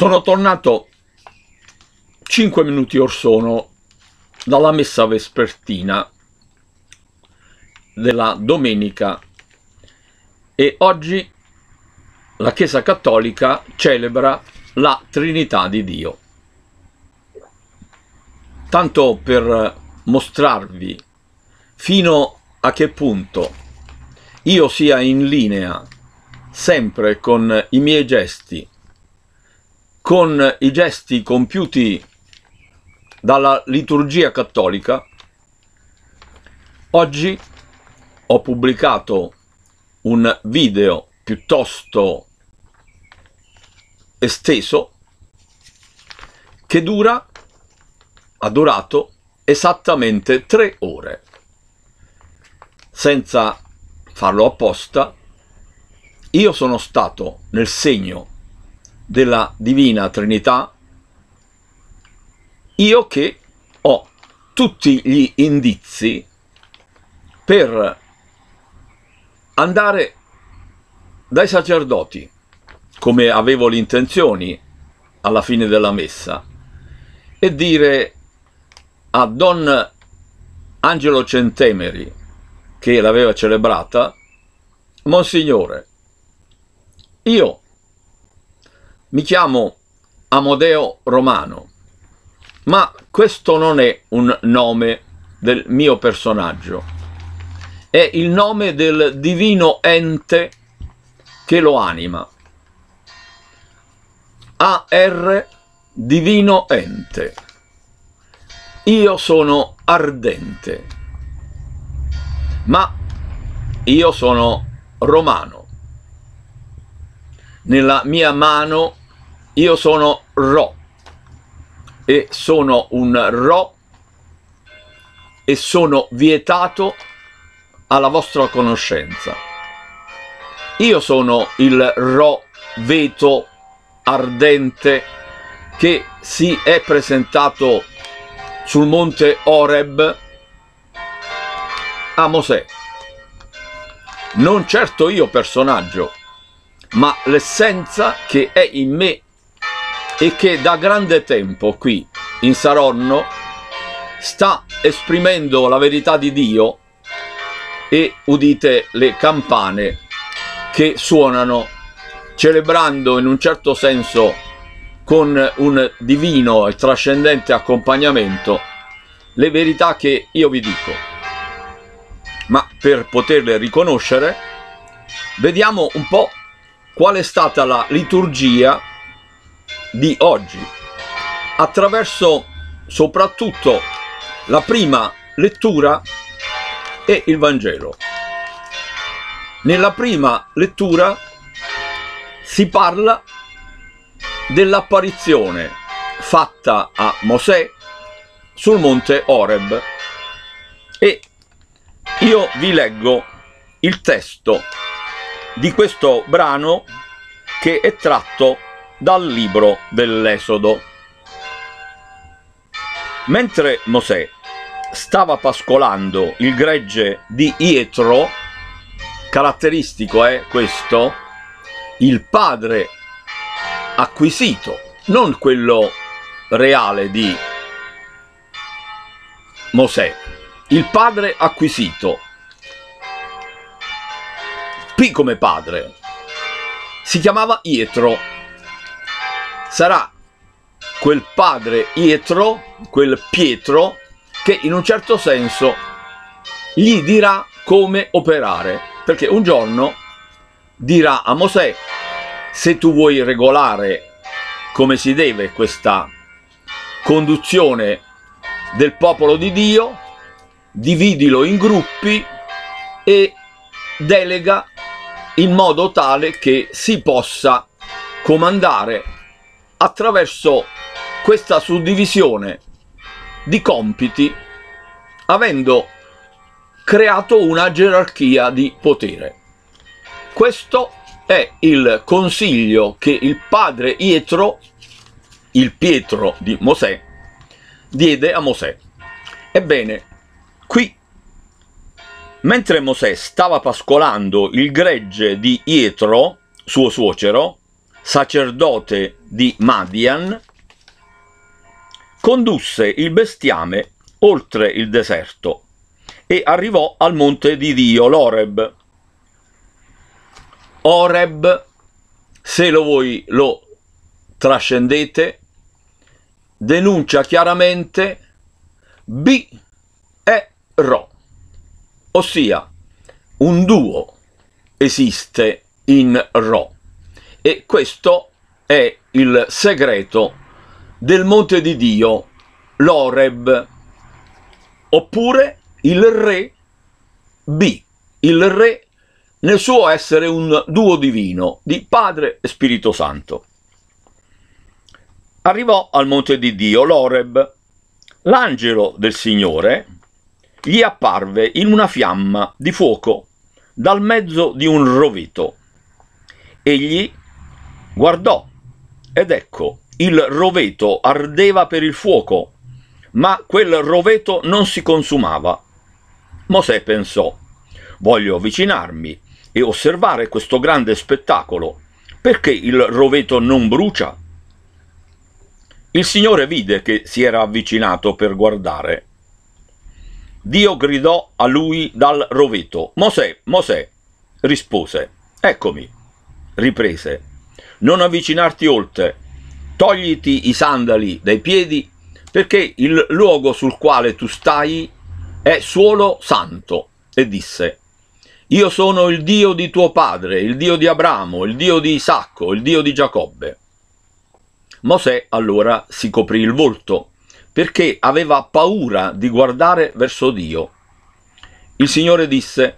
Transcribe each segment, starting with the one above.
Sono tornato 5 minuti or sono dalla messa vespertina della domenica e oggi la Chiesa Cattolica celebra la Trinità di Dio. Tanto per mostrarvi fino a che punto io sia in linea sempre con i miei gesti con i gesti compiuti dalla liturgia cattolica, oggi ho pubblicato un video piuttosto esteso che dura, ha durato esattamente tre ore, senza farlo apposta, io sono stato nel segno della Divina Trinità, io che ho tutti gli indizi per andare dai sacerdoti, come avevo le intenzioni alla fine della messa, e dire a Don Angelo Centemeri, che l'aveva celebrata, Monsignore, io mi chiamo Amodeo Romano, ma questo non è un nome del mio personaggio, è il nome del divino ente che lo anima. AR divino ente. Io sono ardente, ma io sono romano. Nella mia mano io sono Ro e sono un Ro e sono vietato alla vostra conoscenza. Io sono il Ro veto ardente che si è presentato sul monte Oreb a Mosè. Non certo io personaggio, ma l'essenza che è in me e che da grande tempo qui in Saronno sta esprimendo la verità di Dio e udite le campane che suonano celebrando in un certo senso con un divino e trascendente accompagnamento le verità che io vi dico. Ma per poterle riconoscere, vediamo un po' qual è stata la liturgia di oggi attraverso soprattutto la prima lettura e il Vangelo. Nella prima lettura si parla dell'apparizione fatta a Mosè sul monte Oreb e io vi leggo il testo di questo brano che è tratto dal libro dell'Esodo. Mentre Mosè stava pascolando il gregge di Ietro, caratteristico è questo, il padre acquisito, non quello reale di Mosè, il padre acquisito, P come padre, si chiamava Ietro sarà quel padre Pietro, quel Pietro, che in un certo senso gli dirà come operare, perché un giorno dirà a Mosè, se tu vuoi regolare come si deve questa conduzione del popolo di Dio, dividilo in gruppi e delega in modo tale che si possa comandare attraverso questa suddivisione di compiti avendo creato una gerarchia di potere. Questo è il consiglio che il padre Ietro, il Pietro di Mosè, diede a Mosè. Ebbene, qui, mentre Mosè stava pascolando il gregge di Ietro, suo suocero, sacerdote di Madian, condusse il bestiame oltre il deserto e arrivò al monte di Dio, l'Oreb. Oreb, se lo voi lo trascendete, denuncia chiaramente B e Ro, ossia un duo esiste in Ro. E questo è il segreto del monte di Dio, l'Oreb, oppure il re B, il re nel suo essere un duo divino di Padre e Spirito Santo. Arrivò al monte di Dio, l'Oreb. L'angelo del Signore gli apparve in una fiamma di fuoco dal mezzo di un rovito. Egli Guardò, ed ecco, il roveto ardeva per il fuoco, ma quel roveto non si consumava. Mosè pensò, voglio avvicinarmi e osservare questo grande spettacolo. Perché il roveto non brucia? Il Signore vide che si era avvicinato per guardare. Dio gridò a lui dal roveto, Mosè, Mosè, rispose, eccomi, riprese non avvicinarti oltre, togliti i sandali dai piedi, perché il luogo sul quale tu stai è suolo santo. E disse, io sono il Dio di tuo padre, il Dio di Abramo, il Dio di Isacco, il Dio di Giacobbe. Mosè allora si coprì il volto, perché aveva paura di guardare verso Dio. Il Signore disse,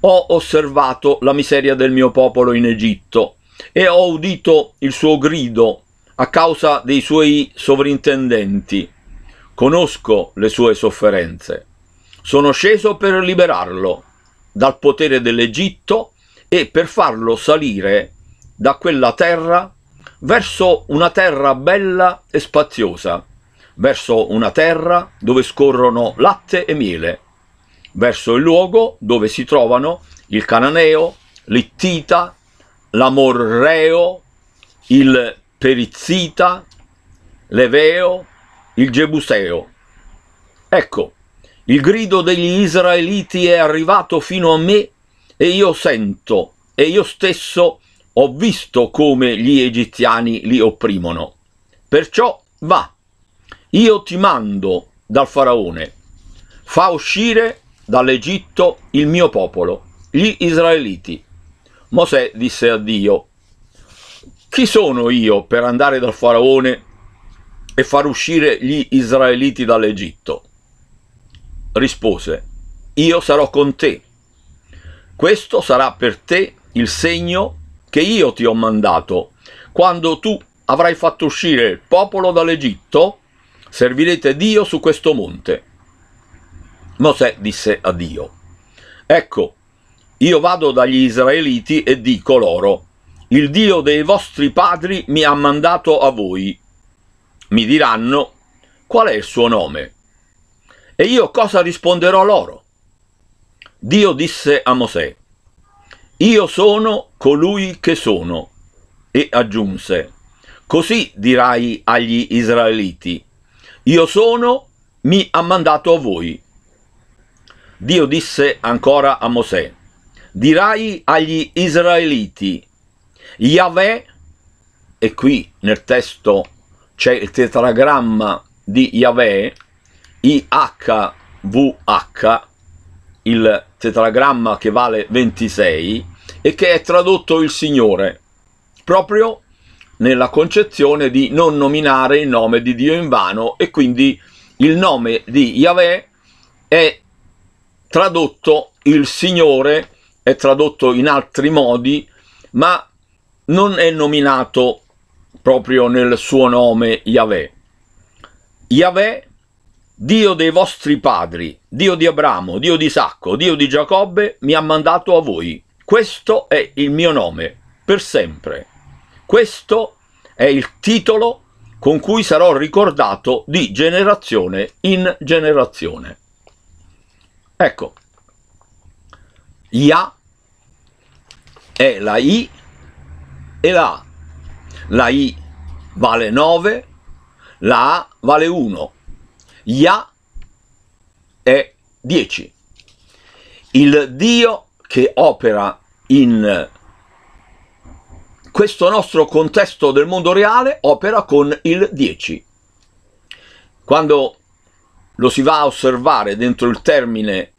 ho osservato la miseria del mio popolo in Egitto e ho udito il suo grido a causa dei suoi sovrintendenti. Conosco le sue sofferenze. Sono sceso per liberarlo dal potere dell'Egitto e per farlo salire da quella terra verso una terra bella e spaziosa, verso una terra dove scorrono latte e miele, verso il luogo dove si trovano il Cananeo, l'Ittita, l'amorreo, il perizzita, l'eveo, il gebuseo. Ecco, il grido degli israeliti è arrivato fino a me e io sento, e io stesso ho visto come gli egiziani li opprimono. Perciò va, io ti mando dal faraone, fa uscire dall'Egitto il mio popolo, gli israeliti, Mosè disse a Dio, chi sono io per andare dal faraone e far uscire gli israeliti dall'Egitto? Rispose, io sarò con te. Questo sarà per te il segno che io ti ho mandato. Quando tu avrai fatto uscire il popolo dall'Egitto, servirete Dio su questo monte. Mosè disse a Dio, ecco, io vado dagli israeliti e dico loro, il Dio dei vostri padri mi ha mandato a voi. Mi diranno, qual è il suo nome? E io cosa risponderò loro? Dio disse a Mosè, Io sono colui che sono, e aggiunse, Così dirai agli israeliti, Io sono, mi ha mandato a voi. Dio disse ancora a Mosè, dirai agli israeliti, Yahweh, e qui nel testo c'è il tetragramma di Yahweh, IHVH, il tetragramma che vale 26 e che è tradotto il Signore, proprio nella concezione di non nominare il nome di Dio in vano e quindi il nome di Yahweh è tradotto il Signore è tradotto in altri modi, ma non è nominato proprio nel suo nome Yahweh. Yahweh, Dio dei vostri padri, Dio di Abramo, Dio di Isacco, Dio di Giacobbe, mi ha mandato a voi. Questo è il mio nome, per sempre. Questo è il titolo con cui sarò ricordato di generazione in generazione. Ecco, IA è la I e la A. La I vale 9, la A vale 1, IA è 10. Il Dio che opera in questo nostro contesto del mondo reale opera con il 10. Quando lo si va a osservare dentro il termine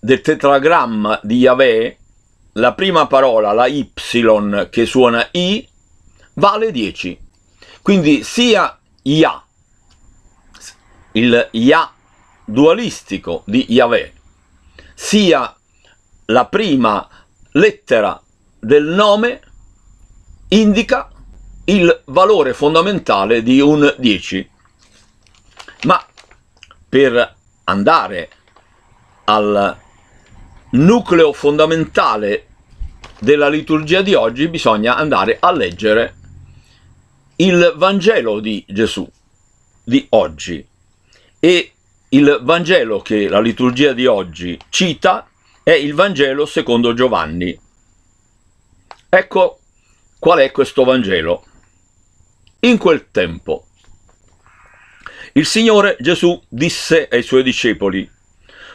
del tetragramma di Yahweh, la prima parola, la Y che suona I, vale 10. Quindi sia Yah, il Yah dualistico di Yahweh, sia la prima lettera del nome indica il valore fondamentale di un 10. Ma per andare al nucleo fondamentale della liturgia di oggi bisogna andare a leggere il Vangelo di Gesù di oggi e il Vangelo che la liturgia di oggi cita è il Vangelo secondo Giovanni. Ecco qual è questo Vangelo. In quel tempo il Signore Gesù disse ai suoi discepoli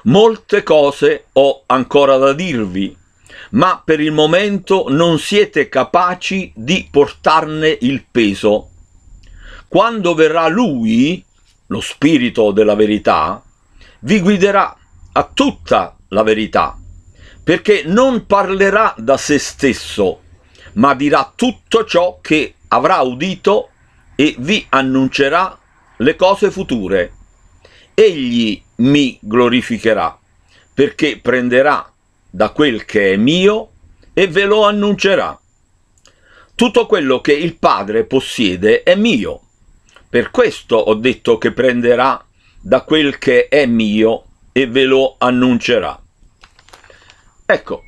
Molte cose ho ancora da dirvi, ma per il momento non siete capaci di portarne il peso. Quando verrà Lui, lo Spirito della verità, vi guiderà a tutta la verità, perché non parlerà da se stesso, ma dirà tutto ciò che avrà udito e vi annuncerà le cose future egli mi glorificherà, perché prenderà da quel che è mio e ve lo annuncerà. Tutto quello che il Padre possiede è mio. Per questo ho detto che prenderà da quel che è mio e ve lo annuncerà. Ecco,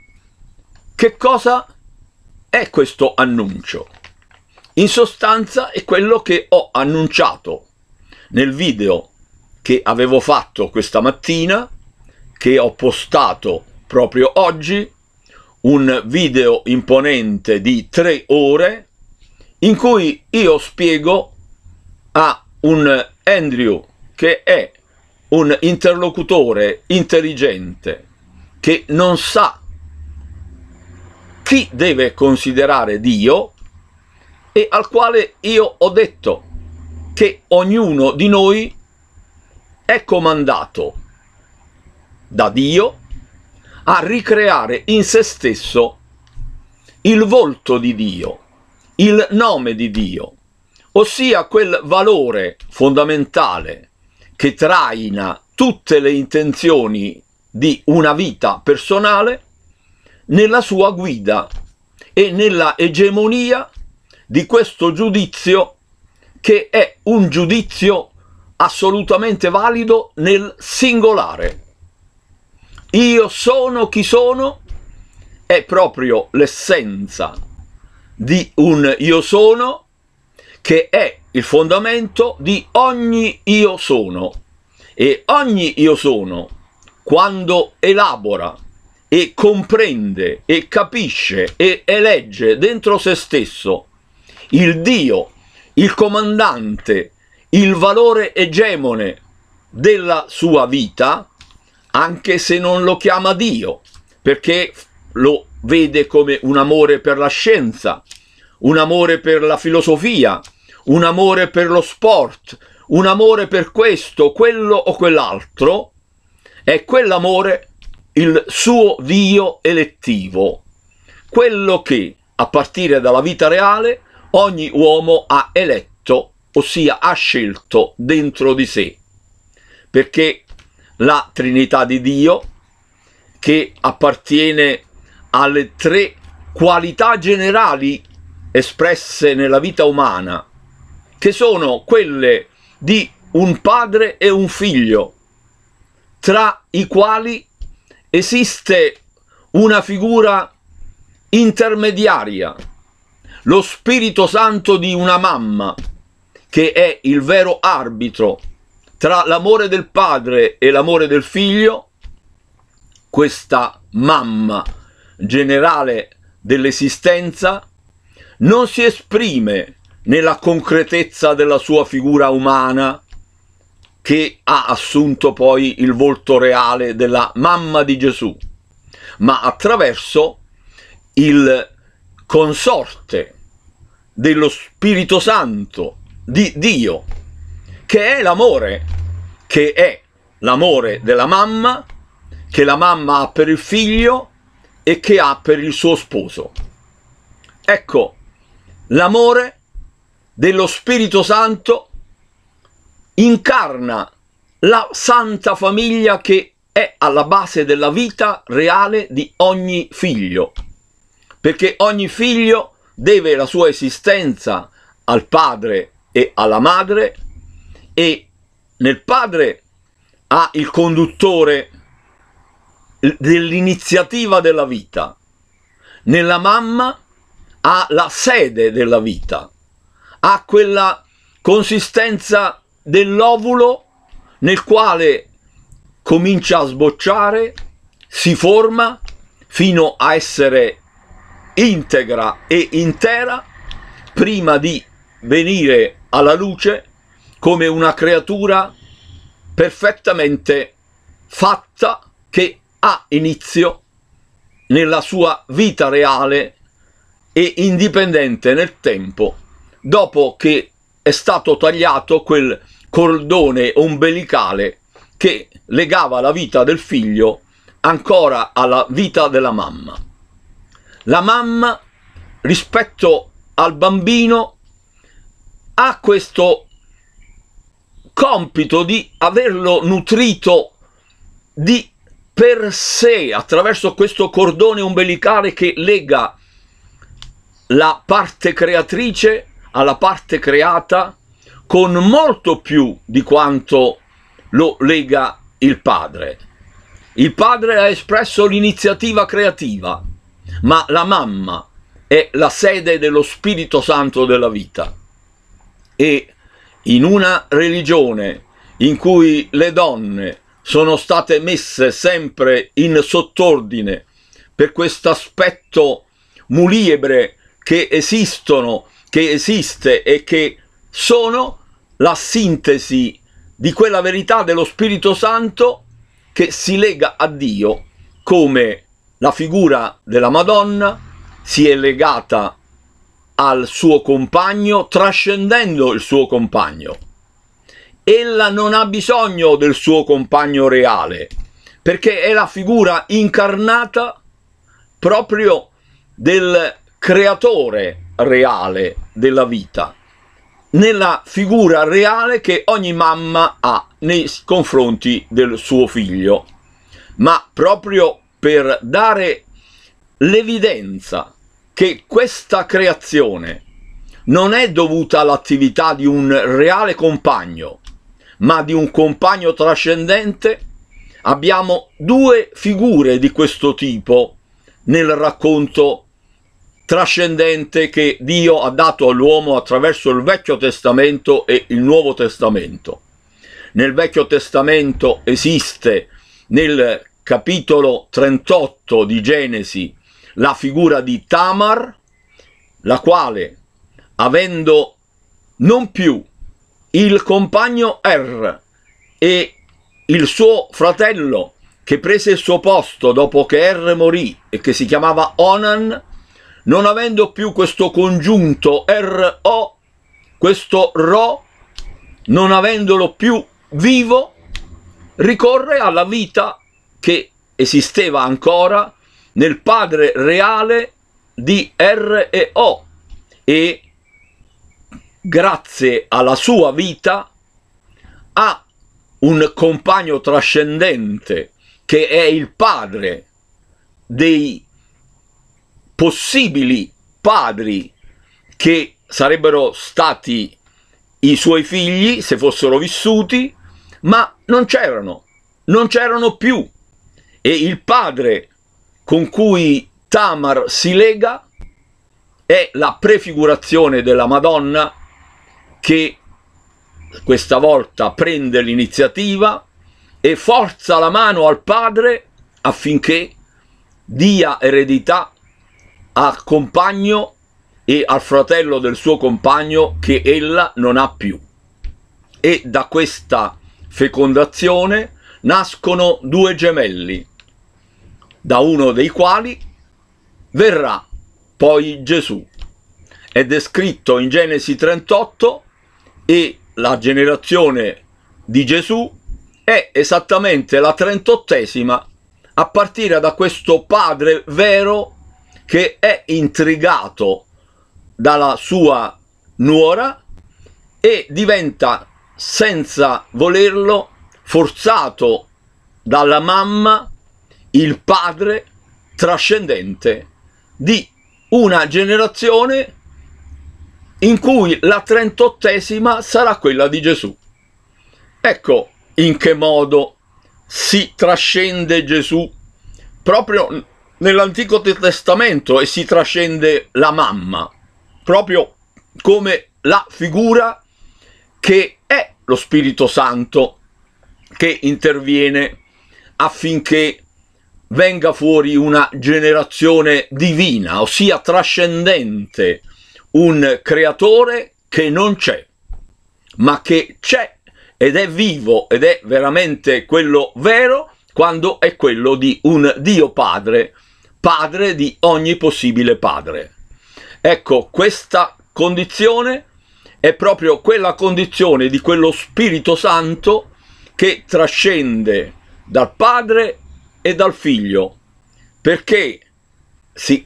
che cosa è questo annuncio? In sostanza è quello che ho annunciato nel video che avevo fatto questa mattina, che ho postato proprio oggi, un video imponente di tre ore in cui io spiego a un Andrew che è un interlocutore intelligente che non sa chi deve considerare Dio e al quale io ho detto che ognuno di noi è comandato da Dio a ricreare in se stesso il volto di Dio, il nome di Dio, ossia quel valore fondamentale che traina tutte le intenzioni di una vita personale nella sua guida e nella egemonia di questo giudizio che è un giudizio assolutamente valido nel singolare. Io sono chi sono è proprio l'essenza di un io sono che è il fondamento di ogni io sono e ogni io sono quando elabora e comprende e capisce e elegge dentro se stesso il Dio, il comandante il valore egemone della sua vita, anche se non lo chiama Dio, perché lo vede come un amore per la scienza, un amore per la filosofia, un amore per lo sport, un amore per questo, quello o quell'altro, è quell'amore il suo Dio elettivo, quello che, a partire dalla vita reale, ogni uomo ha eletto ossia ha scelto dentro di sé, perché la Trinità di Dio, che appartiene alle tre qualità generali espresse nella vita umana, che sono quelle di un padre e un figlio, tra i quali esiste una figura intermediaria, lo Spirito Santo di una mamma, che è il vero arbitro tra l'amore del padre e l'amore del figlio, questa mamma generale dell'esistenza, non si esprime nella concretezza della sua figura umana che ha assunto poi il volto reale della mamma di Gesù, ma attraverso il consorte dello Spirito Santo di Dio, che è l'amore, che è l'amore della mamma, che la mamma ha per il figlio e che ha per il suo sposo. Ecco, l'amore dello Spirito Santo incarna la santa famiglia che è alla base della vita reale di ogni figlio, perché ogni figlio deve la sua esistenza al padre e alla madre e nel padre ha il conduttore dell'iniziativa della vita, nella mamma ha la sede della vita, ha quella consistenza dell'ovulo nel quale comincia a sbocciare, si forma fino a essere integra e intera prima di venire alla luce come una creatura perfettamente fatta che ha inizio nella sua vita reale e indipendente nel tempo dopo che è stato tagliato quel cordone ombelicale che legava la vita del figlio ancora alla vita della mamma. La mamma rispetto al bambino ha questo compito di averlo nutrito di per sé attraverso questo cordone ombelicale che lega la parte creatrice alla parte creata con molto più di quanto lo lega il padre. Il padre ha espresso l'iniziativa creativa, ma la mamma è la sede dello Spirito Santo della vita e in una religione in cui le donne sono state messe sempre in sottordine per questo aspetto muliebre che esistono, che esiste e che sono la sintesi di quella verità dello Spirito Santo che si lega a Dio come la figura della Madonna si è legata al suo compagno trascendendo il suo compagno. Ella non ha bisogno del suo compagno reale, perché è la figura incarnata proprio del creatore reale della vita, nella figura reale che ogni mamma ha nei confronti del suo figlio, ma proprio per dare l'evidenza che questa creazione non è dovuta all'attività di un reale compagno, ma di un compagno trascendente, abbiamo due figure di questo tipo nel racconto trascendente che Dio ha dato all'uomo attraverso il Vecchio Testamento e il Nuovo Testamento. Nel Vecchio Testamento esiste nel capitolo 38 di Genesi la figura di Tamar, la quale, avendo non più il compagno Er e il suo fratello che prese il suo posto dopo che Er morì e che si chiamava Onan, non avendo più questo congiunto R-O, questo Ro, non avendolo più vivo, ricorre alla vita che esisteva ancora nel padre reale di R e O e grazie alla sua vita ha un compagno trascendente che è il padre dei possibili padri che sarebbero stati i suoi figli se fossero vissuti, ma non c'erano, non c'erano più. E il padre con cui Tamar si lega è la prefigurazione della Madonna che questa volta prende l'iniziativa e forza la mano al padre affinché dia eredità al compagno e al fratello del suo compagno che ella non ha più. E da questa fecondazione nascono due gemelli, da uno dei quali verrà poi Gesù. È descritto in Genesi 38 e la generazione di Gesù è esattamente la trentottesima a partire da questo padre vero che è intrigato dalla sua nuora e diventa senza volerlo forzato dalla mamma il padre trascendente di una generazione in cui la trentottesima sarà quella di Gesù. Ecco in che modo si trascende Gesù proprio nell'Antico Testamento e si trascende la mamma, proprio come la figura che è lo Spirito Santo che interviene affinché venga fuori una generazione divina, ossia trascendente, un creatore che non c'è, ma che c'è ed è vivo ed è veramente quello vero quando è quello di un Dio Padre, Padre di ogni possibile Padre. Ecco, questa condizione è proprio quella condizione di quello Spirito Santo che trascende dal Padre e dal figlio, perché si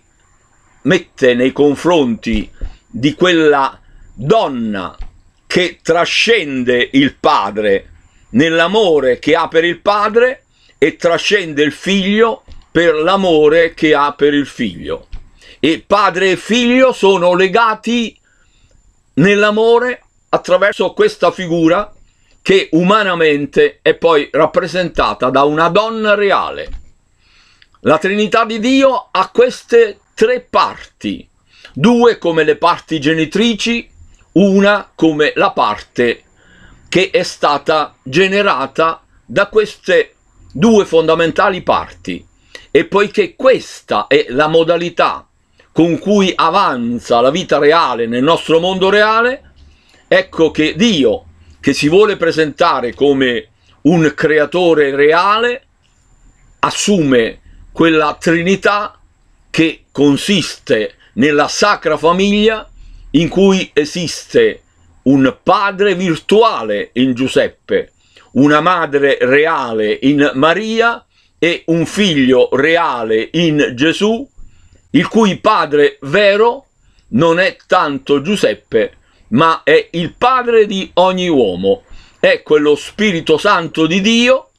mette nei confronti di quella donna che trascende il padre nell'amore che ha per il padre e trascende il figlio per l'amore che ha per il figlio. E padre e figlio sono legati nell'amore attraverso questa figura che umanamente è poi rappresentata da una donna reale. La Trinità di Dio ha queste tre parti, due come le parti genitrici, una come la parte che è stata generata da queste due fondamentali parti. E poiché questa è la modalità con cui avanza la vita reale nel nostro mondo reale, ecco che Dio che si vuole presentare come un creatore reale assume quella trinità che consiste nella sacra famiglia in cui esiste un padre virtuale in Giuseppe, una madre reale in Maria e un figlio reale in Gesù, il cui padre vero non è tanto Giuseppe ma è il padre di ogni uomo, è quello Spirito Santo di Dio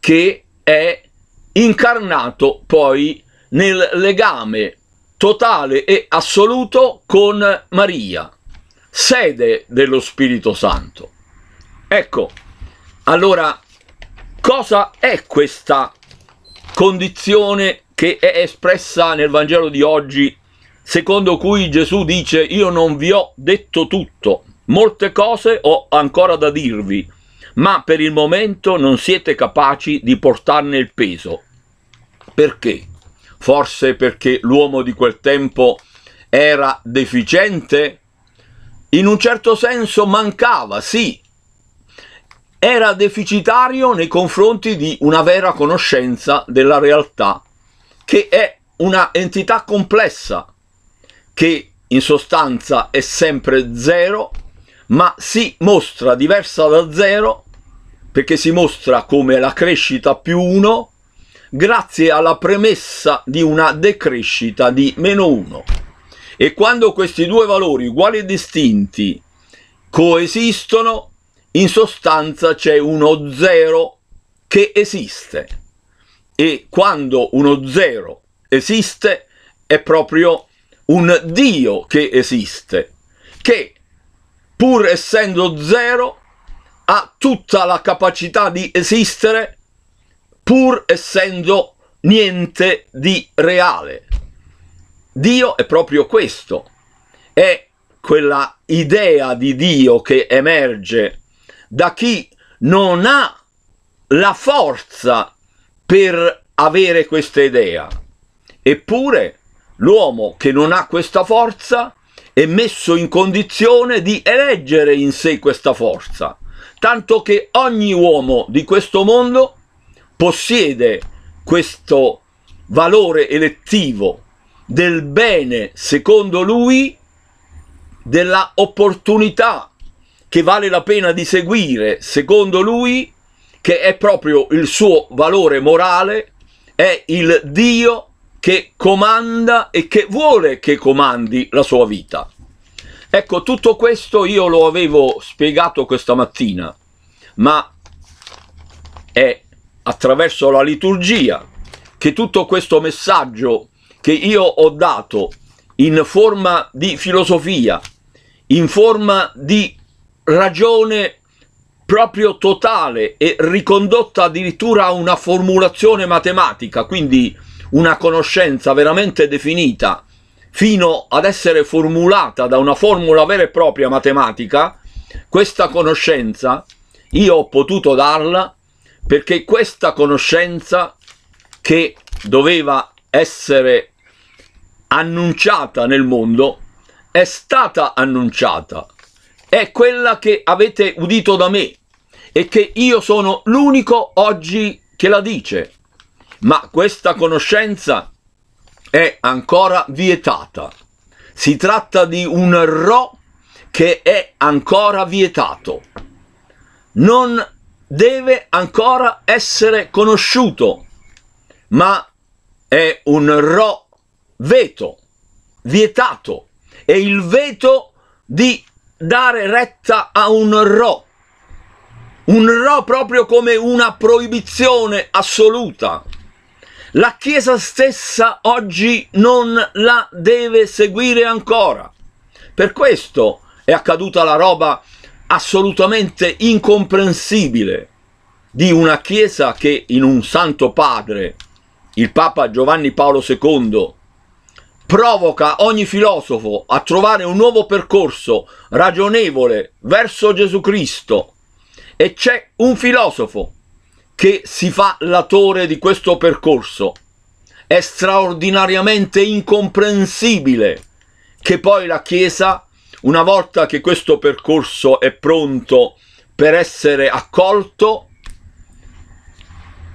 che è incarnato poi nel legame totale e assoluto con Maria, sede dello Spirito Santo. Ecco, allora, cosa è questa condizione che è espressa nel Vangelo di oggi secondo cui Gesù dice io non vi ho detto tutto, molte cose ho ancora da dirvi, ma per il momento non siete capaci di portarne il peso. Perché? Forse perché l'uomo di quel tempo era deficiente? In un certo senso mancava, sì, era deficitario nei confronti di una vera conoscenza della realtà, che è una entità complessa, che in sostanza è sempre 0, ma si mostra diversa da 0 perché si mostra come la crescita più 1 grazie alla premessa di una decrescita di meno 1. E quando questi due valori uguali e distinti coesistono, in sostanza c'è uno 0 che esiste. E quando uno 0 esiste è proprio un Dio che esiste, che pur essendo zero ha tutta la capacità di esistere pur essendo niente di reale. Dio è proprio questo, è quella idea di Dio che emerge da chi non ha la forza per avere questa idea. Eppure l'uomo che non ha questa forza è messo in condizione di eleggere in sé questa forza, tanto che ogni uomo di questo mondo possiede questo valore elettivo del bene, secondo lui, della opportunità che vale la pena di seguire, secondo lui, che è proprio il suo valore morale, è il Dio che comanda e che vuole che comandi la sua vita. Ecco, tutto questo io lo avevo spiegato questa mattina, ma è attraverso la liturgia che tutto questo messaggio che io ho dato in forma di filosofia, in forma di ragione proprio totale e ricondotta addirittura a una formulazione matematica, quindi una conoscenza veramente definita fino ad essere formulata da una formula vera e propria matematica, questa conoscenza io ho potuto darla perché questa conoscenza che doveva essere annunciata nel mondo è stata annunciata, è quella che avete udito da me e che io sono l'unico oggi che la dice ma questa conoscenza è ancora vietata. Si tratta di un ro che è ancora vietato. Non deve ancora essere conosciuto, ma è un ro veto, vietato. È il veto di dare retta a un ro. Un ro proprio come una proibizione assoluta la Chiesa stessa oggi non la deve seguire ancora. Per questo è accaduta la roba assolutamente incomprensibile di una Chiesa che in un Santo Padre, il Papa Giovanni Paolo II, provoca ogni filosofo a trovare un nuovo percorso ragionevole verso Gesù Cristo. E c'è un filosofo che si fa l'attore di questo percorso. È straordinariamente incomprensibile che poi la Chiesa, una volta che questo percorso è pronto per essere accolto,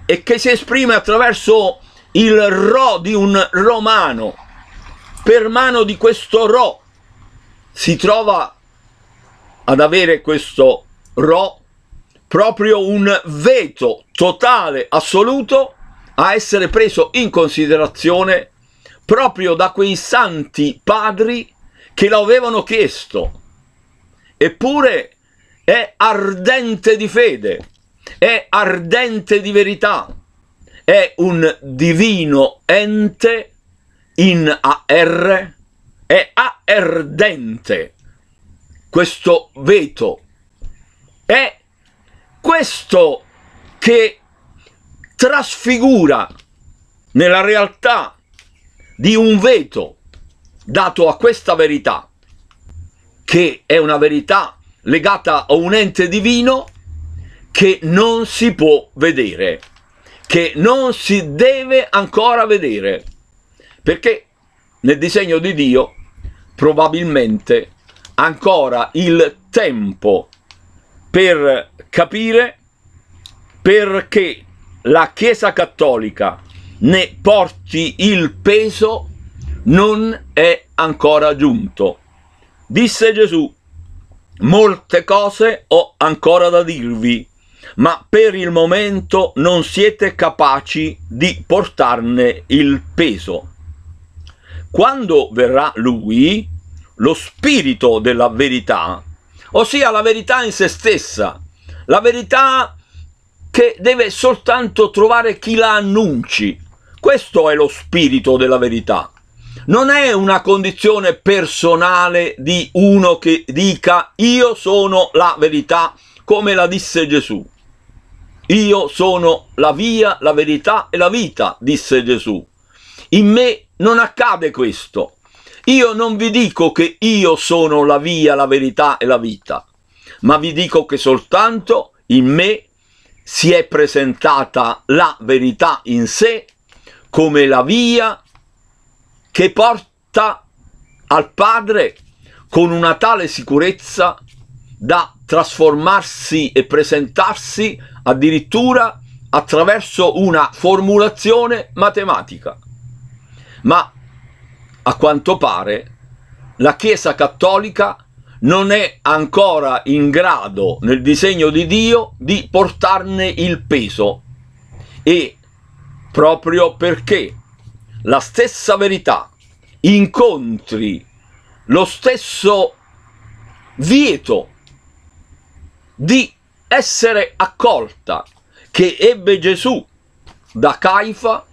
e che si esprime attraverso il ro di un romano, per mano di questo ro si trova ad avere questo ro proprio un veto totale, assoluto, a essere preso in considerazione proprio da quei santi padri che lo avevano chiesto. Eppure è ardente di fede, è ardente di verità, è un divino ente in AR, è ardente questo veto, è questo che trasfigura nella realtà di un veto dato a questa verità, che è una verità legata a un ente divino che non si può vedere, che non si deve ancora vedere, perché nel disegno di Dio probabilmente ancora il tempo per capire perché la Chiesa Cattolica ne porti il peso non è ancora giunto. Disse Gesù, molte cose ho ancora da dirvi, ma per il momento non siete capaci di portarne il peso. Quando verrà Lui, lo Spirito della verità, ossia la verità in se stessa, la verità che deve soltanto trovare chi la annunci. Questo è lo spirito della verità. Non è una condizione personale di uno che dica io sono la verità come la disse Gesù. Io sono la via, la verità e la vita, disse Gesù. In me non accade questo. Io non vi dico che io sono la via, la verità e la vita, ma vi dico che soltanto in me si è presentata la verità in sé come la via che porta al Padre con una tale sicurezza da trasformarsi e presentarsi addirittura attraverso una formulazione matematica. Ma a quanto pare, la Chiesa Cattolica non è ancora in grado nel disegno di Dio di portarne il peso e proprio perché la stessa verità incontri lo stesso vieto di essere accolta che ebbe Gesù da Caifa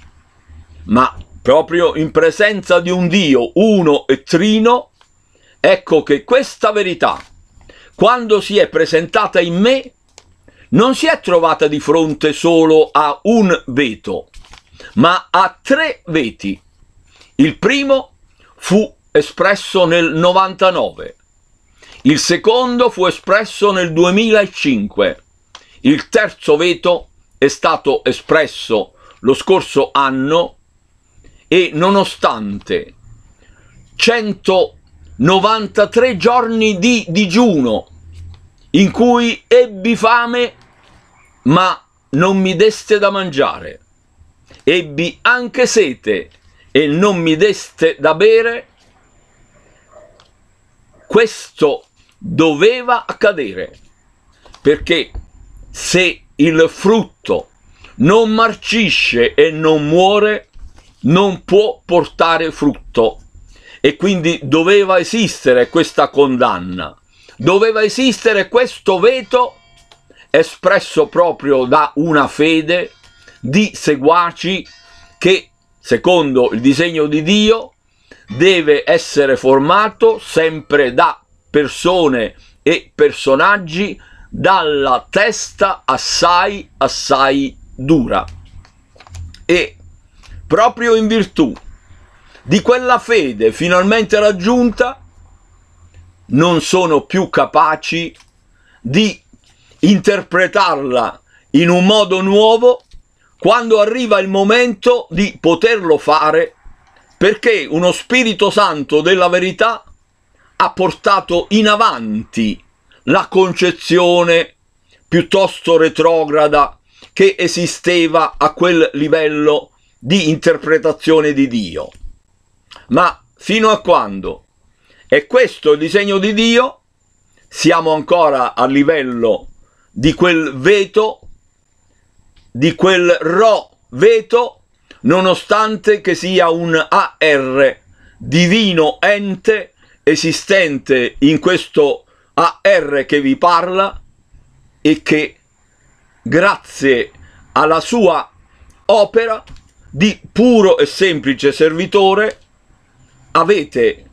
ma proprio in presenza di un Dio uno e trino, ecco che questa verità, quando si è presentata in me, non si è trovata di fronte solo a un veto, ma a tre veti. Il primo fu espresso nel 99, il secondo fu espresso nel 2005, il terzo veto è stato espresso lo scorso anno e nonostante 193 giorni di digiuno in cui ebbi fame ma non mi deste da mangiare, ebbi anche sete e non mi deste da bere, questo doveva accadere, perché se il frutto non marcisce e non muore, non può portare frutto e quindi doveva esistere questa condanna, doveva esistere questo veto espresso proprio da una fede di seguaci che, secondo il disegno di Dio, deve essere formato sempre da persone e personaggi dalla testa assai assai dura e proprio in virtù di quella fede finalmente raggiunta, non sono più capaci di interpretarla in un modo nuovo quando arriva il momento di poterlo fare perché uno Spirito Santo della verità ha portato in avanti la concezione piuttosto retrograda che esisteva a quel livello di interpretazione di Dio. Ma fino a quando è questo il disegno di Dio, siamo ancora a livello di quel veto, di quel ro veto, nonostante che sia un AR divino ente esistente in questo AR che vi parla e che grazie alla sua opera di puro e semplice servitore avete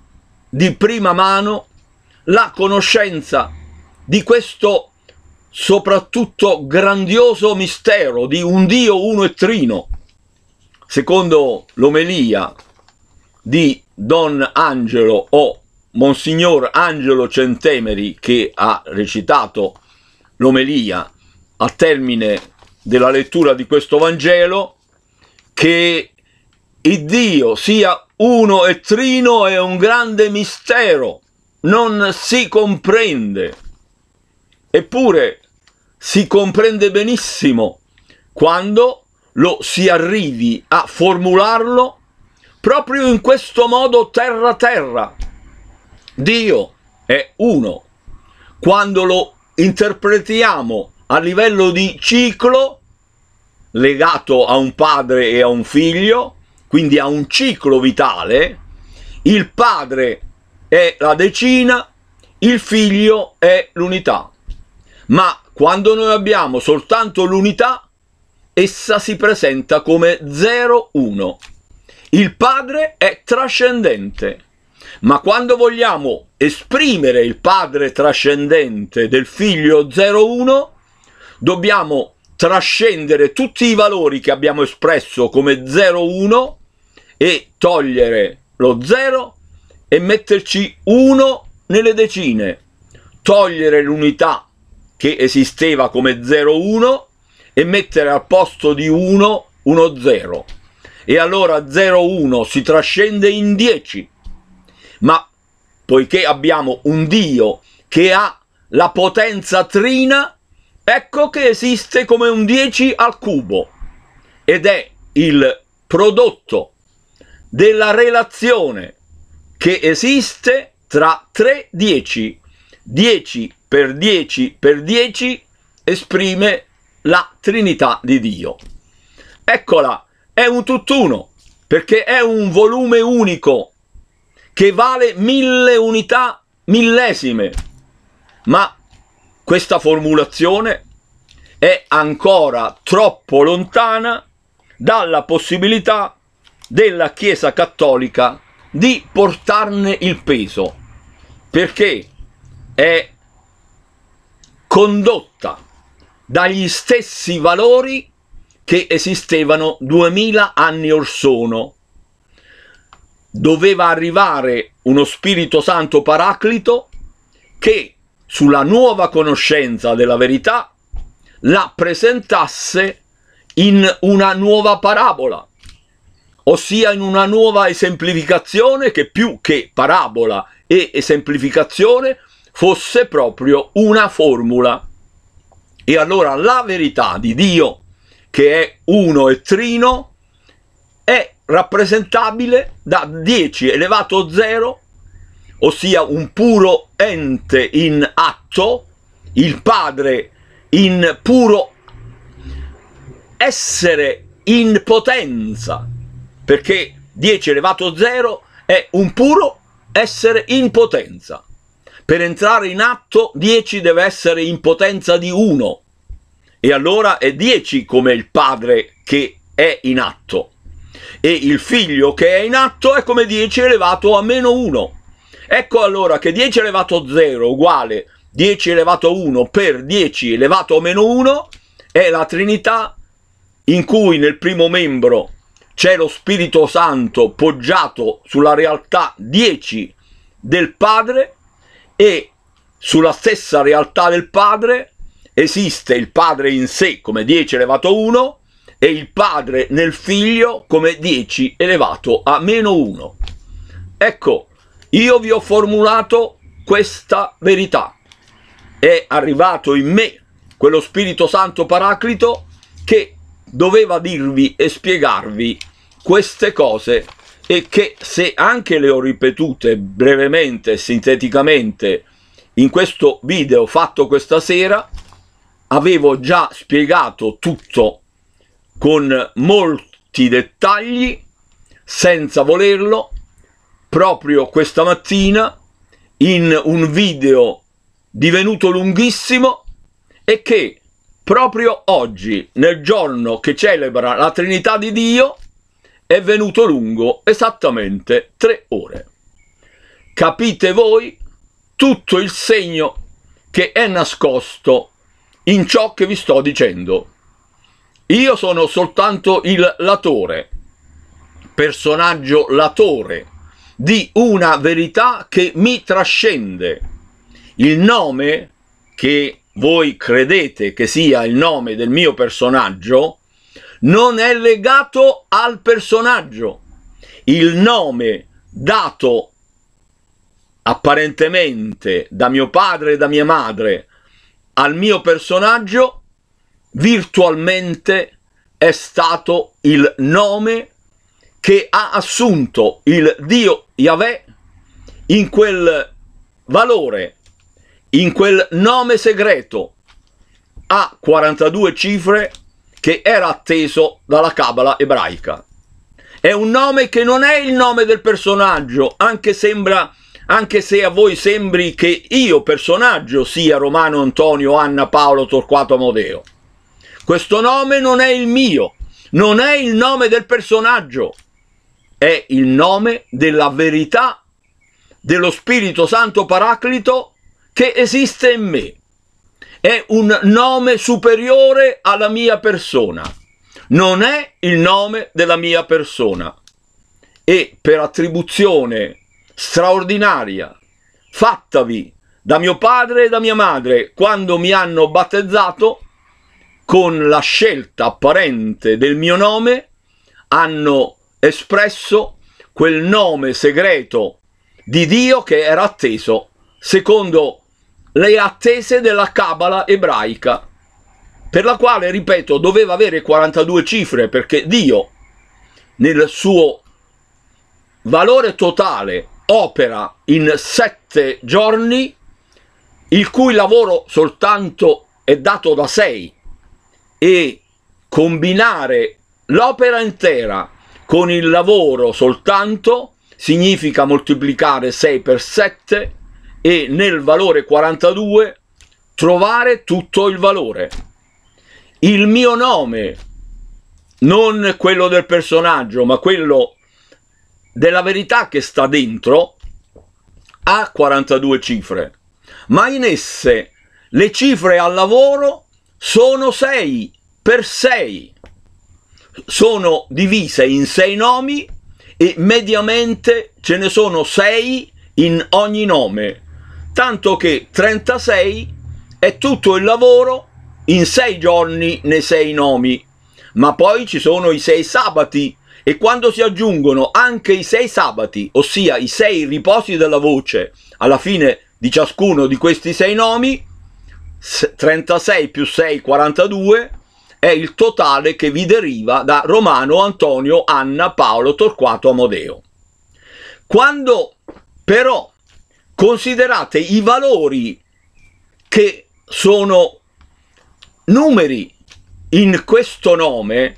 di prima mano la conoscenza di questo soprattutto grandioso mistero di un Dio uno e trino. Secondo l'omelia di Don Angelo o Monsignor Angelo Centemeri che ha recitato l'omelia a termine della lettura di questo Vangelo, che il Dio sia uno e trino è un grande mistero, non si comprende. Eppure si comprende benissimo quando lo si arrivi a formularlo proprio in questo modo terra-terra. Dio è uno. Quando lo interpretiamo a livello di ciclo, legato a un padre e a un figlio, quindi a un ciclo vitale, il padre è la decina, il figlio è l'unità. Ma quando noi abbiamo soltanto l'unità, essa si presenta come 0-1. Il padre è trascendente, ma quando vogliamo esprimere il padre trascendente del figlio 0-1, dobbiamo trascendere tutti i valori che abbiamo espresso come 0,1 e togliere lo 0 e metterci 1 nelle decine, togliere l'unità che esisteva come 0,1 e mettere al posto di 1 1 0 e allora 0,1 si trascende in 10 ma poiché abbiamo un Dio che ha la potenza trina Ecco che esiste come un 10 al cubo ed è il prodotto della relazione che esiste tra tre 10. 10 per 10 per 10 esprime la Trinità di Dio. Eccola, è un tutt'uno, perché è un volume unico che vale mille unità millesime, ma questa formulazione è ancora troppo lontana dalla possibilità della Chiesa Cattolica di portarne il peso, perché è condotta dagli stessi valori che esistevano duemila anni or sono. Doveva arrivare uno Spirito Santo Paraclito che sulla nuova conoscenza della verità, la presentasse in una nuova parabola, ossia in una nuova esemplificazione che più che parabola e esemplificazione fosse proprio una formula. E allora la verità di Dio, che è uno e trino, è rappresentabile da 10 elevato a 0 ossia un puro ente in atto, il Padre in puro essere in potenza, perché 10 elevato a 0 è un puro essere in potenza. Per entrare in atto 10 deve essere in potenza di 1 e allora è 10 come il Padre che è in atto e il Figlio che è in atto è come 10 elevato a meno 1 Ecco allora che 10 elevato a 0 uguale 10 elevato a 1 per 10 elevato a meno 1 è la Trinità in cui nel primo membro c'è lo Spirito Santo poggiato sulla realtà 10 del Padre e sulla stessa realtà del Padre esiste il Padre in sé come 10 elevato a 1 e il Padre nel Figlio come 10 elevato a meno 1. Ecco, io vi ho formulato questa verità. È arrivato in me quello Spirito Santo Paraclito che doveva dirvi e spiegarvi queste cose e che se anche le ho ripetute brevemente e sinteticamente in questo video fatto questa sera, avevo già spiegato tutto con molti dettagli senza volerlo proprio questa mattina in un video divenuto lunghissimo e che proprio oggi, nel giorno che celebra la Trinità di Dio, è venuto lungo esattamente tre ore. Capite voi tutto il segno che è nascosto in ciò che vi sto dicendo. Io sono soltanto il latore, personaggio latore, di una verità che mi trascende. Il nome che voi credete che sia il nome del mio personaggio non è legato al personaggio. Il nome dato apparentemente da mio padre e da mia madre al mio personaggio virtualmente è stato il nome che ha assunto il Dio Yahweh in quel valore, in quel nome segreto a 42 cifre che era atteso dalla Cabala ebraica. È un nome che non è il nome del personaggio, anche, sembra, anche se a voi sembri che io personaggio sia Romano Antonio Anna Paolo Torquato Amodeo. Questo nome non è il mio, non è il nome del personaggio, è il nome della verità dello Spirito Santo Paraclito che esiste in me. È un nome superiore alla mia persona. Non è il nome della mia persona. E per attribuzione straordinaria fattavi da mio padre e da mia madre quando mi hanno battezzato, con la scelta apparente del mio nome, hanno espresso quel nome segreto di Dio che era atteso, secondo le attese della Cabala ebraica, per la quale, ripeto, doveva avere 42 cifre, perché Dio, nel suo valore totale, opera in sette giorni, il cui lavoro soltanto è dato da sei, e combinare l'opera intera con il lavoro soltanto significa moltiplicare 6 per 7 e nel valore 42 trovare tutto il valore. Il mio nome, non quello del personaggio, ma quello della verità che sta dentro, ha 42 cifre, ma in esse le cifre al lavoro sono 6 per 6 sono divise in sei nomi e mediamente ce ne sono sei in ogni nome, tanto che 36 è tutto il lavoro in sei giorni nei sei nomi, ma poi ci sono i sei sabati e quando si aggiungono anche i sei sabati, ossia i sei riposi della voce, alla fine di ciascuno di questi sei nomi, 36 più 6, 42, è il totale che vi deriva da Romano, Antonio, Anna, Paolo, Torquato, Amodeo. Quando però considerate i valori che sono numeri in questo nome,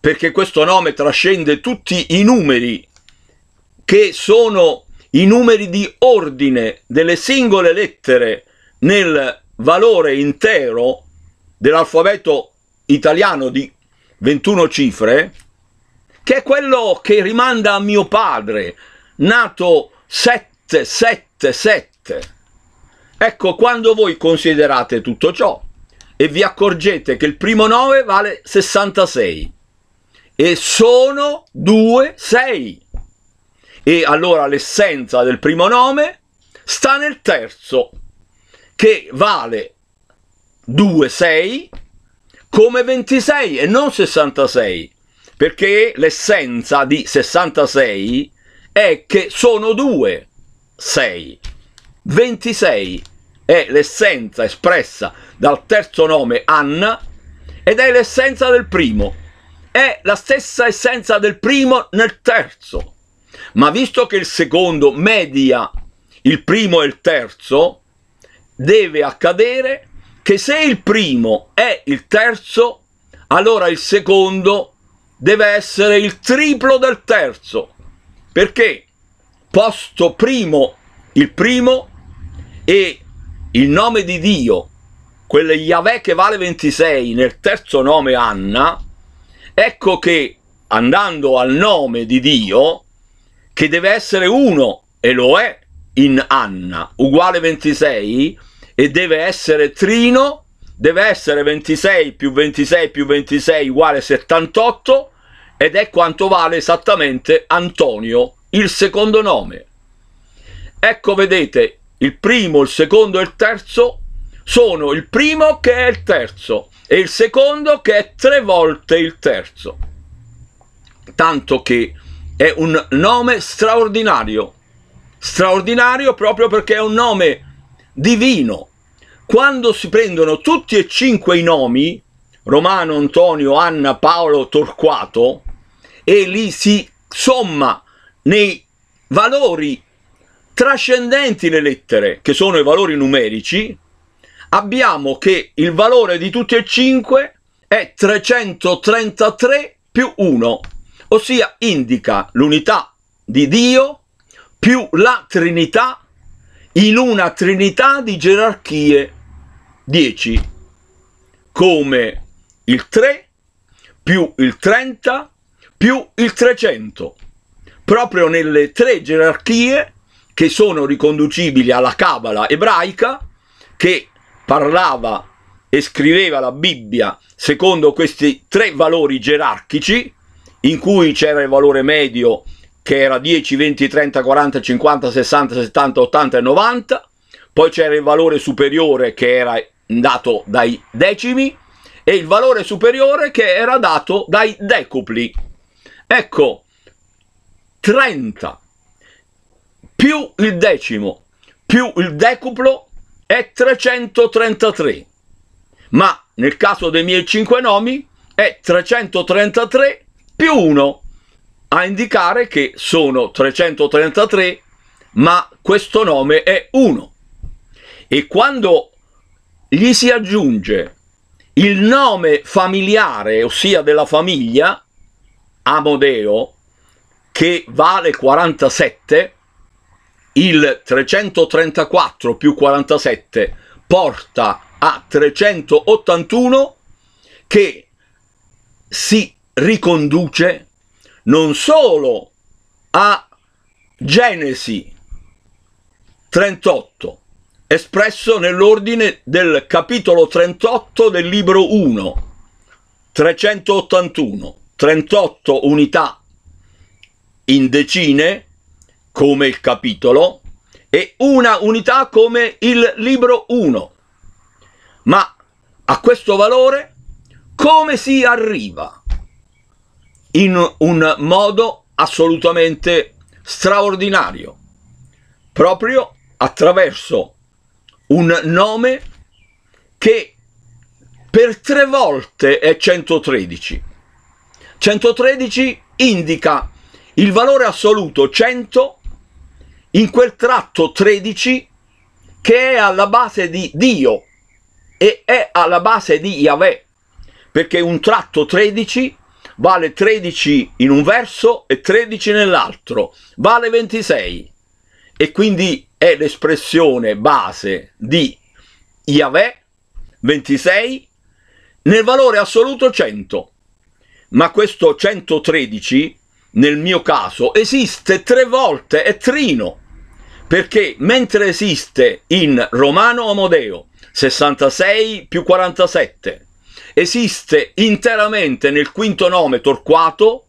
perché questo nome trascende tutti i numeri che sono i numeri di ordine delle singole lettere nel valore intero dell'alfabeto italiano di 21 cifre, che è quello che rimanda a mio padre, nato 777. Ecco, quando voi considerate tutto ciò e vi accorgete che il primo 9 vale 66 e sono 2 6. E allora l'essenza del primo nome sta nel terzo, che vale 2 6 come 26 e non 66, perché l'essenza di 66 è che sono due 6. 26 è l'essenza espressa dal terzo nome Anna ed è l'essenza del primo. È la stessa essenza del primo nel terzo. Ma visto che il secondo media il primo e il terzo, deve accadere che se il primo è il terzo, allora il secondo deve essere il triplo del terzo, perché posto primo il primo e il nome di Dio, quelle Yahweh che vale 26 nel terzo nome Anna, ecco che andando al nome di Dio, che deve essere uno, e lo è in Anna, uguale 26, e deve essere trino, deve essere 26 più 26 più 26 uguale 78 ed è quanto vale esattamente Antonio, il secondo nome. Ecco vedete, il primo, il secondo e il terzo sono il primo che è il terzo e il secondo che è tre volte il terzo. Tanto che è un nome straordinario, straordinario proprio perché è un nome divino. Quando si prendono tutti e cinque i nomi, Romano, Antonio, Anna, Paolo, Torquato, e li si somma nei valori trascendenti le lettere, che sono i valori numerici, abbiamo che il valore di tutti e cinque è 333 più 1, ossia indica l'unità di Dio più la Trinità in una trinità di gerarchie 10, come il 3 più il 30 più il 300, proprio nelle tre gerarchie che sono riconducibili alla Cabala ebraica che parlava e scriveva la Bibbia secondo questi tre valori gerarchici in cui c'era il valore medio che era 10, 20, 30, 40, 50, 60, 70, 80 e 90, poi c'era il valore superiore che era dato dai decimi e il valore superiore che era dato dai decupli. Ecco, 30 più il decimo più il decuplo è 333, ma nel caso dei miei 5 nomi è 333 più 1 a indicare che sono 333 ma questo nome è 1 e quando gli si aggiunge il nome familiare ossia della famiglia Amodeo che vale 47 il 334 più 47 porta a 381 che si riconduce non solo a Genesi 38, espresso nell'ordine del capitolo 38 del libro 1, 381, 38 unità in decine come il capitolo e una unità come il libro 1. Ma a questo valore come si arriva? in un modo assolutamente straordinario, proprio attraverso un nome che per tre volte è 113. 113 indica il valore assoluto 100 in quel tratto 13 che è alla base di Dio e è alla base di Yahweh, perché un tratto 13 è vale 13 in un verso e 13 nell'altro, vale 26 e quindi è l'espressione base di Yahweh 26 nel valore assoluto 100. Ma questo 113 nel mio caso esiste tre volte, è trino, perché mentre esiste in Romano Amodeo 66 più 47, esiste interamente nel quinto nome Torquato,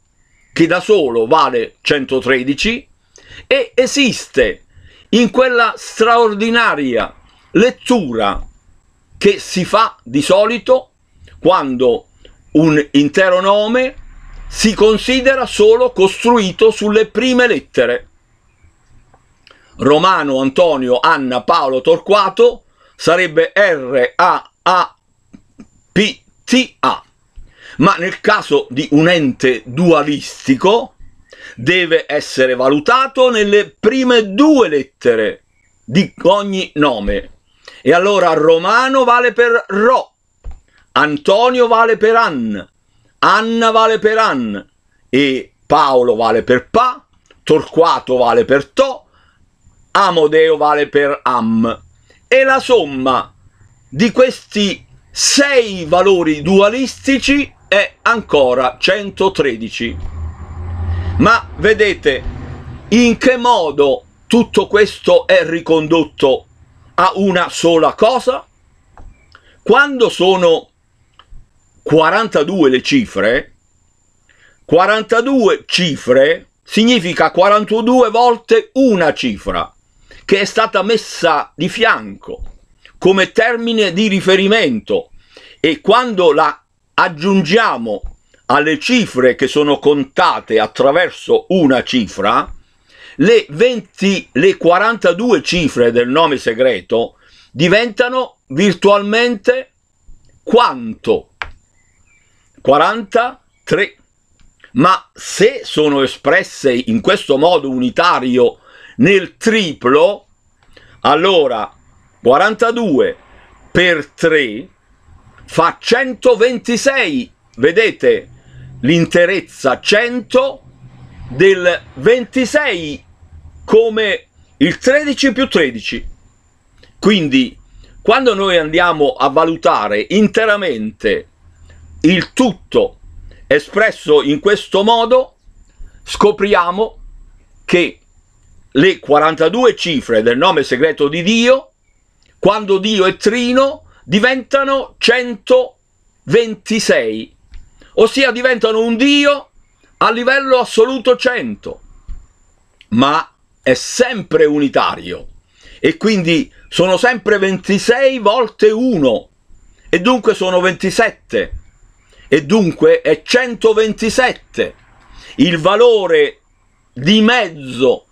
che da solo vale 113, e esiste in quella straordinaria lettura che si fa di solito quando un intero nome si considera solo costruito sulle prime lettere. Romano Antonio Anna Paolo Torquato sarebbe R A A P TA. ma nel caso di un ente dualistico deve essere valutato nelle prime due lettere di ogni nome. E allora Romano vale per Ro, Antonio vale per An, Anna vale per An e Paolo vale per Pa, Torquato vale per To, Amodeo vale per Am. E la somma di questi 6 valori dualistici e ancora 113. Ma vedete in che modo tutto questo è ricondotto a una sola cosa? Quando sono 42 le cifre, 42 cifre significa 42 volte una cifra che è stata messa di fianco come termine di riferimento e quando la aggiungiamo alle cifre che sono contate attraverso una cifra, le, 20, le 42 cifre del nome segreto diventano virtualmente quanto? 43. Ma se sono espresse in questo modo unitario nel triplo, allora 42 per 3 fa 126, vedete l'interezza 100 del 26 come il 13 più 13. Quindi quando noi andiamo a valutare interamente il tutto espresso in questo modo, scopriamo che le 42 cifre del nome segreto di Dio quando Dio è trino, diventano 126, ossia diventano un Dio a livello assoluto 100, ma è sempre unitario e quindi sono sempre 26 volte 1 e dunque sono 27 e dunque è 127 il valore di mezzo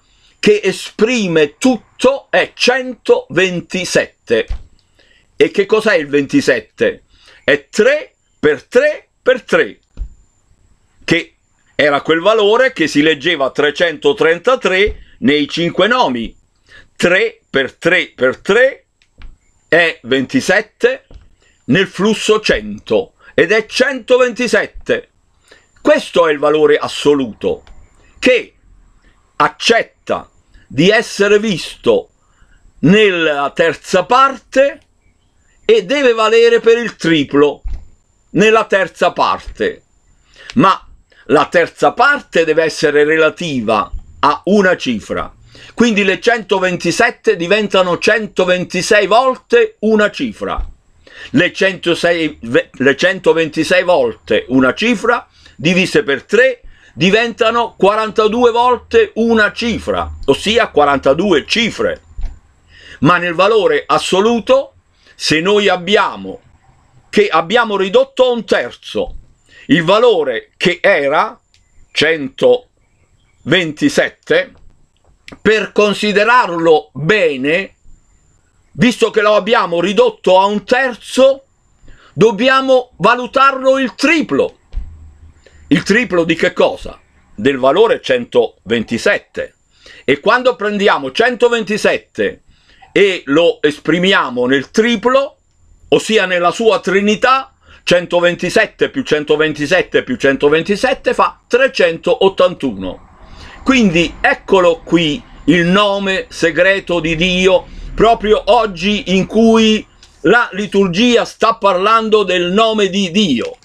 che esprime tutto è 127. E che cos'è il 27? È 3 per 3 per 3, che era quel valore che si leggeva 333 nei cinque nomi. 3 per 3 per 3 è 27 nel flusso 100 ed è 127. Questo è il valore assoluto che accetta di essere visto nella terza parte e deve valere per il triplo nella terza parte. Ma la terza parte deve essere relativa a una cifra. Quindi le 127 diventano 126 volte una cifra. Le, 106, le 126 volte una cifra divise per 3 diventano 42 volte una cifra, ossia 42 cifre. Ma nel valore assoluto, se noi abbiamo che abbiamo ridotto a un terzo il valore che era 127, per considerarlo bene, visto che lo abbiamo ridotto a un terzo, dobbiamo valutarlo il triplo il triplo di che cosa? Del valore 127. E quando prendiamo 127 e lo esprimiamo nel triplo, ossia nella sua trinità, 127 più 127 più 127 fa 381. Quindi eccolo qui il nome segreto di Dio, proprio oggi in cui la liturgia sta parlando del nome di Dio,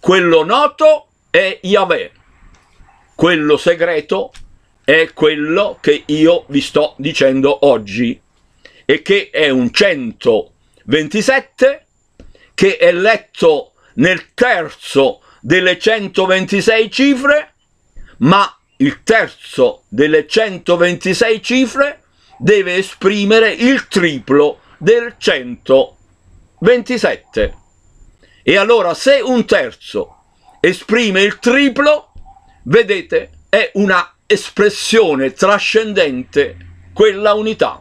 quello noto è Yahweh. Quello segreto è quello che io vi sto dicendo oggi e che è un 127 che è letto nel terzo delle 126 cifre, ma il terzo delle 126 cifre deve esprimere il triplo del 127. E allora se un terzo esprime il triplo, vedete, è una espressione trascendente quella unità.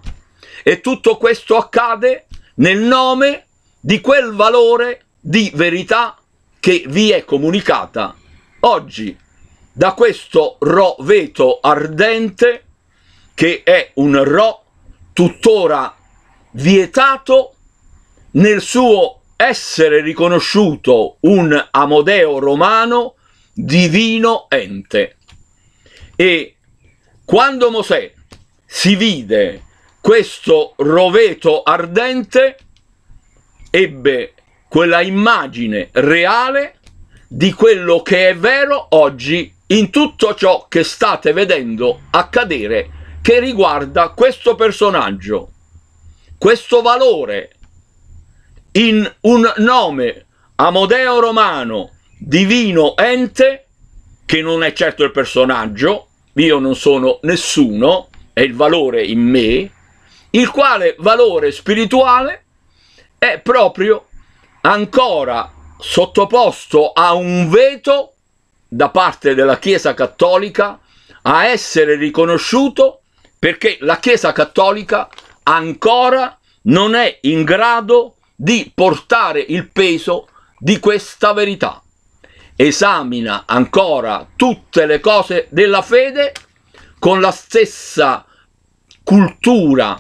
E tutto questo accade nel nome di quel valore di verità che vi è comunicata oggi da questo ro veto ardente che è un ro tuttora vietato nel suo essere riconosciuto un Amodeo romano divino ente. E quando Mosè si vide questo roveto ardente, ebbe quella immagine reale di quello che è vero oggi in tutto ciò che state vedendo accadere che riguarda questo personaggio, questo valore in un nome Amodeo Romano, divino ente, che non è certo il personaggio, io non sono nessuno, è il valore in me, il quale valore spirituale è proprio ancora sottoposto a un veto da parte della Chiesa Cattolica a essere riconosciuto perché la Chiesa Cattolica ancora non è in grado di portare il peso di questa verità. Esamina ancora tutte le cose della fede con la stessa cultura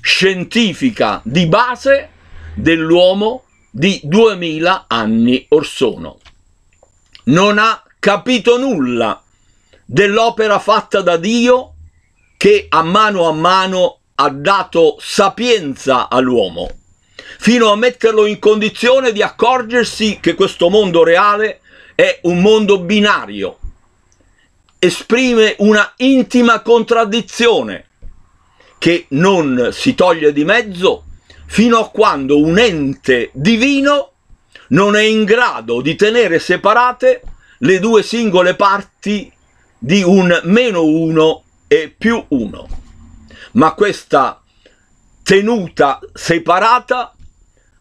scientifica di base dell'uomo di 2000 anni or sono. Non ha capito nulla dell'opera fatta da Dio che a mano a mano ha dato sapienza all'uomo fino a metterlo in condizione di accorgersi che questo mondo reale è un mondo binario, esprime una intima contraddizione che non si toglie di mezzo fino a quando un ente divino non è in grado di tenere separate le due singole parti di un meno uno e più uno. Ma questa tenuta separata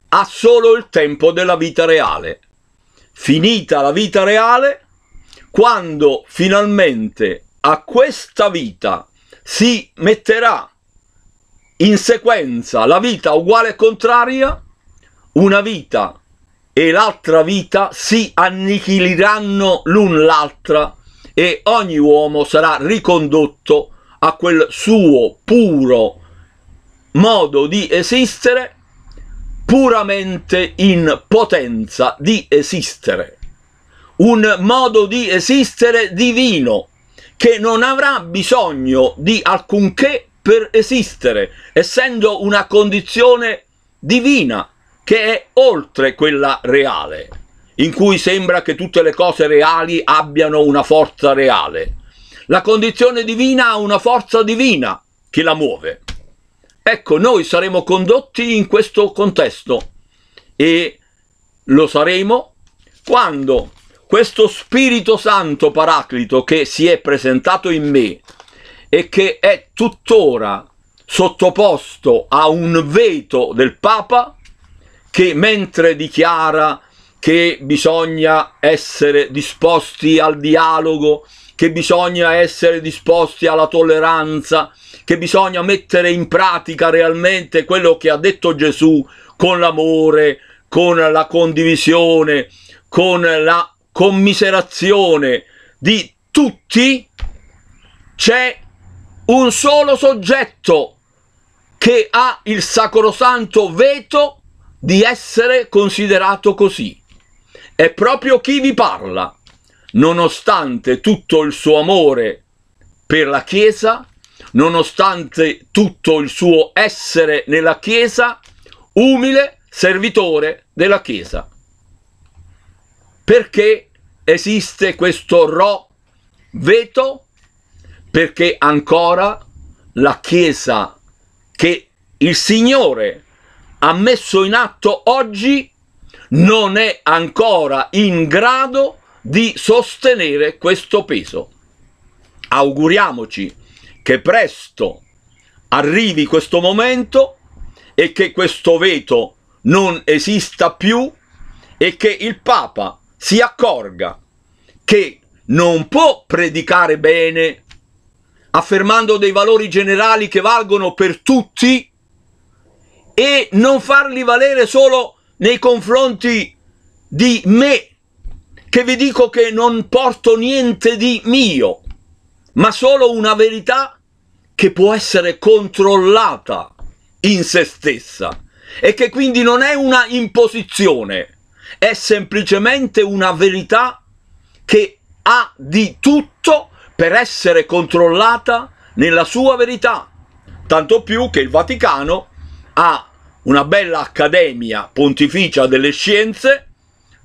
ha solo il tempo della vita reale. Finita la vita reale, quando finalmente a questa vita si metterà in sequenza la vita uguale e contraria, una vita e l'altra vita si annichiliranno l'un l'altra e ogni uomo sarà ricondotto a quel suo puro modo di esistere puramente in potenza di esistere, un modo di esistere divino che non avrà bisogno di alcunché per esistere, essendo una condizione divina che è oltre quella reale, in cui sembra che tutte le cose reali abbiano una forza reale. La condizione divina ha una forza divina che la muove. Ecco, noi saremo condotti in questo contesto e lo saremo quando questo Spirito Santo Paraclito che si è presentato in me e che è tuttora sottoposto a un veto del Papa che mentre dichiara che bisogna essere disposti al dialogo, che bisogna essere disposti alla tolleranza, che bisogna mettere in pratica realmente quello che ha detto Gesù con l'amore, con la condivisione, con la commiserazione di tutti, c'è un solo soggetto che ha il sacrosanto veto di essere considerato così. È proprio chi vi parla, nonostante tutto il suo amore per la Chiesa, nonostante tutto il suo essere nella Chiesa, umile servitore della Chiesa. Perché esiste questo ro veto? Perché ancora la Chiesa che il Signore ha messo in atto oggi non è ancora in grado di sostenere questo peso. Auguriamoci che presto arrivi questo momento e che questo veto non esista più e che il Papa si accorga che non può predicare bene affermando dei valori generali che valgono per tutti e non farli valere solo nei confronti di me che vi dico che non porto niente di mio ma solo una verità che può essere controllata in se stessa e che quindi non è una imposizione, è semplicemente una verità che ha di tutto per essere controllata nella sua verità, tanto più che il Vaticano ha una bella accademia pontificia delle scienze,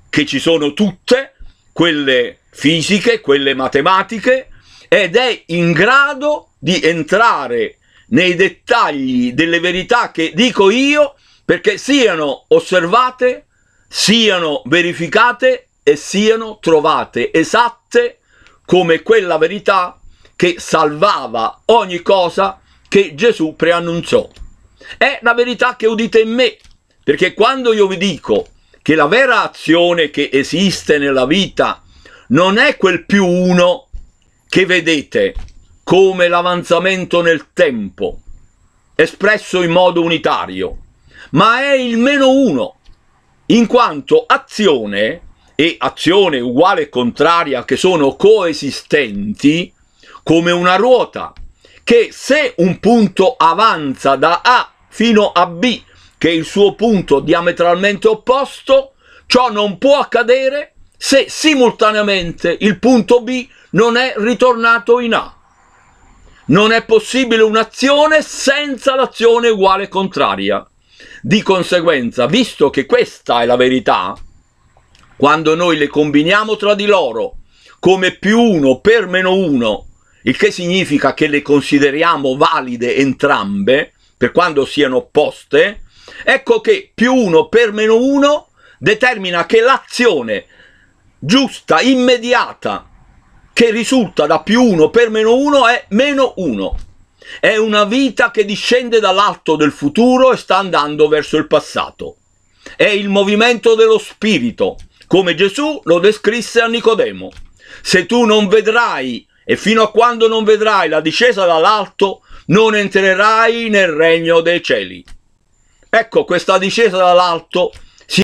che ci sono tutte, quelle fisiche, quelle matematiche, ed è in grado di entrare nei dettagli delle verità che dico io perché siano osservate, siano verificate e siano trovate esatte come quella verità che salvava ogni cosa che Gesù preannunciò. È la verità che udite in me, perché quando io vi dico che la vera azione che esiste nella vita non è quel più uno che vedete come l'avanzamento nel tempo, espresso in modo unitario, ma è il meno 1, in quanto azione e azione uguale e contraria che sono coesistenti come una ruota, che se un punto avanza da A fino a B, che è il suo punto diametralmente opposto, ciò non può accadere se simultaneamente il punto B non è ritornato in A. Non è possibile un'azione senza l'azione uguale contraria. Di conseguenza, visto che questa è la verità, quando noi le combiniamo tra di loro come più 1 per meno 1, il che significa che le consideriamo valide entrambe, per quando siano opposte, ecco che più 1 per meno 1 determina che l'azione giusta, immediata, che risulta da più 1 per meno 1 è meno 1. È una vita che discende dall'alto del futuro e sta andando verso il passato. È il movimento dello spirito, come Gesù lo descrisse a Nicodemo. Se tu non vedrai e fino a quando non vedrai la discesa dall'alto, non entrerai nel regno dei cieli. Ecco, questa discesa dall'alto